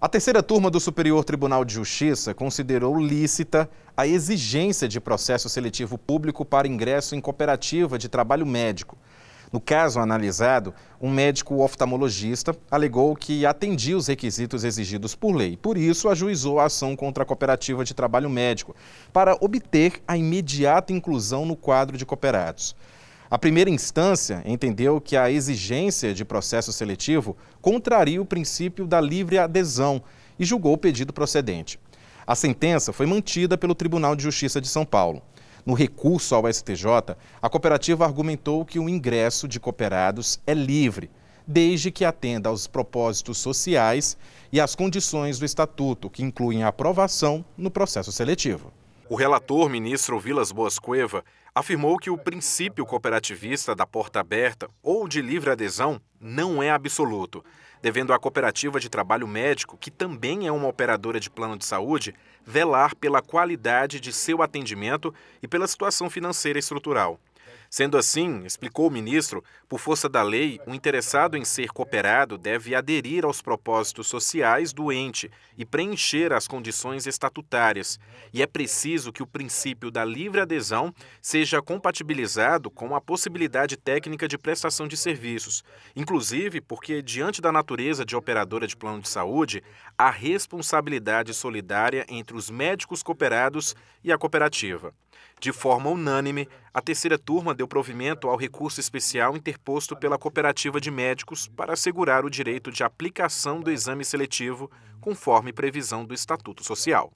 A terceira turma do Superior Tribunal de Justiça considerou lícita a exigência de processo seletivo público para ingresso em cooperativa de trabalho médico. No caso analisado, um médico oftalmologista alegou que atendia os requisitos exigidos por lei. Por isso, ajuizou a ação contra a cooperativa de trabalho médico, para obter a imediata inclusão no quadro de cooperados. A primeira instância entendeu que a exigência de processo seletivo contraria o princípio da livre adesão e julgou o pedido procedente. A sentença foi mantida pelo Tribunal de Justiça de São Paulo. No recurso ao STJ, a cooperativa argumentou que o ingresso de cooperados é livre, desde que atenda aos propósitos sociais e às condições do estatuto, que incluem a aprovação no processo seletivo. O relator, ministro Vilas Boas Cueva, afirmou que o princípio cooperativista da porta aberta ou de livre adesão não é absoluto, devendo à cooperativa de trabalho médico, que também é uma operadora de plano de saúde, velar pela qualidade de seu atendimento e pela situação financeira estrutural. Sendo assim, explicou o ministro, por força da lei, o interessado em ser cooperado deve aderir aos propósitos sociais do ente e preencher as condições estatutárias. E é preciso que o princípio da livre adesão seja compatibilizado com a possibilidade técnica de prestação de serviços, inclusive porque, diante da natureza de operadora de plano de saúde, há responsabilidade solidária entre os médicos cooperados e a cooperativa. De forma unânime, a terceira turma deu provimento ao recurso especial interposto pela Cooperativa de Médicos para assegurar o direito de aplicação do exame seletivo, conforme previsão do Estatuto Social.